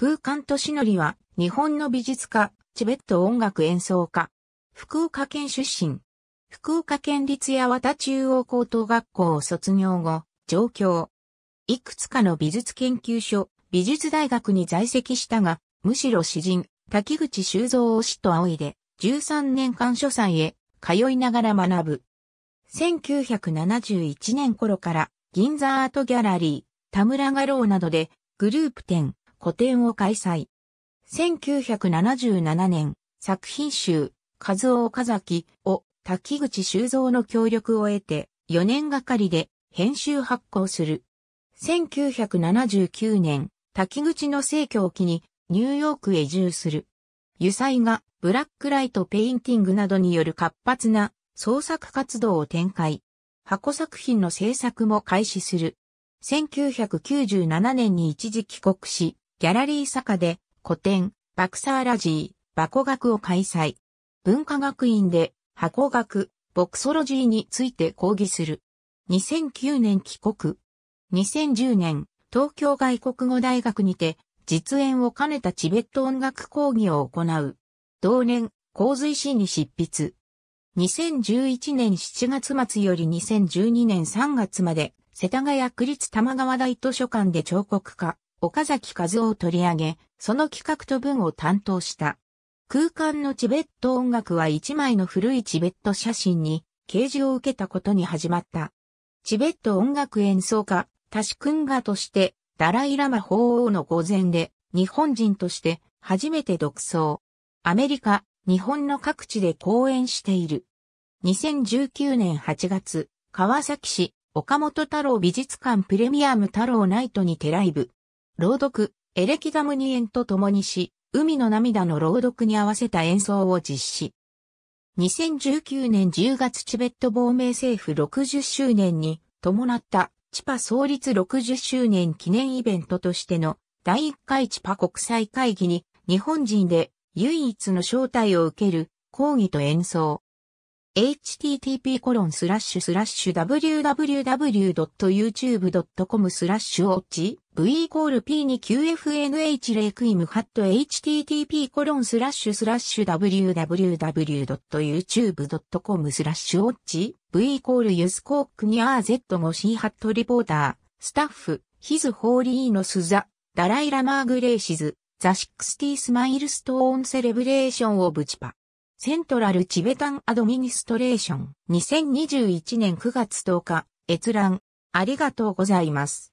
空間としのりは、日本の美術家、チベット音楽演奏家、福岡県出身。福岡県立八幡中央高等学校を卒業後、上京。いくつかの美術研究所、美術大学に在籍したが、むしろ詩人、滝口修造を師と仰いで、13年間書斎へ通いながら学ぶ。1971年頃から、銀座アートギャラリー、田村画廊などで、グループ展、個展を開催。1977年、作品集、和夫岡崎を滝口修造の協力を得て、4年がかりで編集発行する。1979年、滝口の逝去を機にニューヨークへ移住する。油彩画、ブラックライトペインティングなどによる活発な創作活動を展開。箱作品の制作も開始する。1997年に一時帰国し、ギャラリー坂で古典、バクサーラジー、バコ学を開催。文化学院で箱学、ボクソロジーについて講義する。2009年帰国。2010年、東京外国語大学にて、実演を兼ねたチベット音楽講義を行う。同年、洪水市に執筆。2011年7月末より2012年3月まで、世田谷区立玉川大図書館で彫刻家、岡崎和夫を取り上げ、その企画と文を担当した。空間のチベット音楽は一枚の古いチベット写真に掲示を受けたことに始まった。チベット音楽演奏家、タシクンガとして、ダライラマ法王の御前で、日本人として初めて独奏。アメリカ、日本の各地で公演している。2019年8月、川崎市、岡本太郎美術館プレミアム太郎ナイトにてライブ。朗読、エレキガムニエンと共にし、海の涙の朗読に合わせた演奏を実施。2019年10月チベット亡命政府60周年に伴ったチパ創立60周年記念イベントとしての第1回チパ国際会議に日本人で唯一の招待を受ける講義と演奏。http コロンスラッシュスラッシュ www.youtube.com スラッシュオッチ v イコール p に qfnh レイクイムハット http コロンスラッシュスラッシュ www.youtube.com スラッシュウォッチ v イコールユスコークに r z シーハットリポータースタッフヒズホーリーのスザダライラマーグレーシズザ・シックスティースマイルストーンセレブレーションをブチパセントラルチベタンアドミニストレーション2021年9月10日閲覧ありがとうございます。